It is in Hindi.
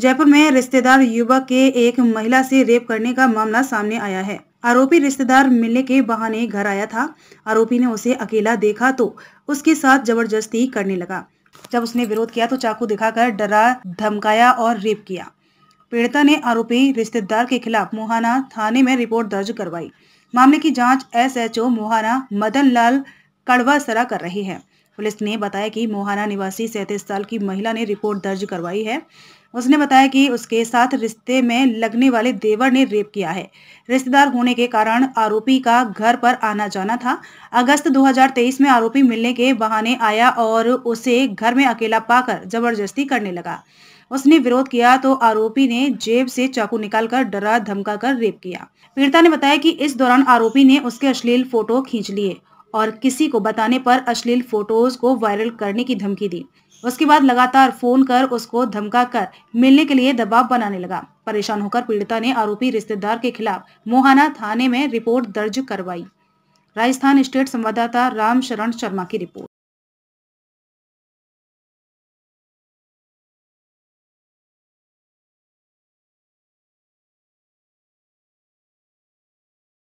जयपुर में रिश्तेदार युवक के एक महिला से रेप करने का मामला सामने आया है आरोपी रिश्तेदार मिलने के बहाने घर आया था आरोपी ने उसे अकेला देखा तो उसके साथ जबरदस्ती करने लगा जब उसने विरोध किया तो चाकू दिखाकर डरा धमकाया और रेप किया पीड़िता ने आरोपी रिश्तेदार के खिलाफ मोहाना थाने में रिपोर्ट दर्ज करवाई मामले की जांच एसएचओ मोहाना मदन लाल कड़वासरा कर रही है पुलिस ने बताया कि मोहाना निवासी सैंतीस साल की महिला ने रिपोर्ट दर्ज करवाई है उसने बताया कि उसके साथ रिश्ते में लगने वाले देवर ने रेप किया है रिश्तेदार होने के कारण आरोपी का घर पर आना जाना था अगस्त 2023 में आरोपी मिलने के बहाने आया और उसे घर में अकेला पाकर जबरदस्ती करने लगा उसने विरोध किया तो आरोपी ने जेब से चाकू निकालकर डरा धमका कर रेप किया पीड़िता ने बताया कि इस दौरान आरोपी ने उसके अश्लील फोटो खींच लिए और किसी को बताने पर अश्लील फोटोज को वायरल करने की धमकी दी उसके बाद लगातार फोन कर उसको धमका कर मिलने के लिए दबाव बनाने लगा परेशान होकर पीड़िता ने आरोपी रिश्तेदार के खिलाफ मोहाना थाने में रिपोर्ट दर्ज करवाई राजस्थान स्टेट संवाददाता राम शरण शर्मा की रिपोर्ट